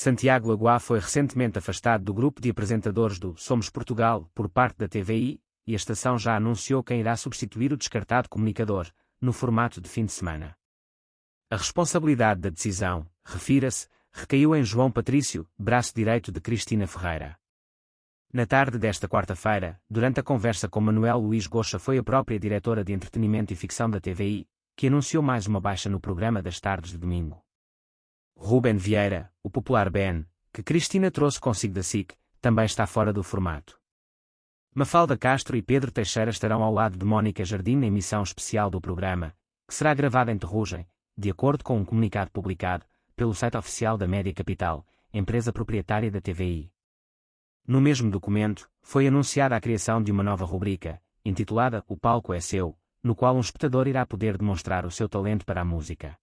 Santiago Aguá foi recentemente afastado do grupo de apresentadores do Somos Portugal por parte da TVI, e a estação já anunciou quem irá substituir o descartado comunicador, no formato de fim de semana. A responsabilidade da decisão, refira-se, recaiu em João Patrício, braço direito de Cristina Ferreira. Na tarde desta quarta-feira, durante a conversa com Manuel Luís Gocha, foi a própria diretora de entretenimento e ficção da TVI, que anunciou mais uma baixa no programa das tardes de domingo. Ruben Vieira, o popular Ben, que Cristina trouxe consigo da SIC, também está fora do formato. Mafalda Castro e Pedro Teixeira estarão ao lado de Mónica Jardim na emissão especial do programa, que será gravada em Terrugem, de acordo com um comunicado publicado pelo site oficial da Média Capital, empresa proprietária da TVI. No mesmo documento, foi anunciada a criação de uma nova rubrica, intitulada O Palco é Seu, no qual um espectador irá poder demonstrar o seu talento para a música.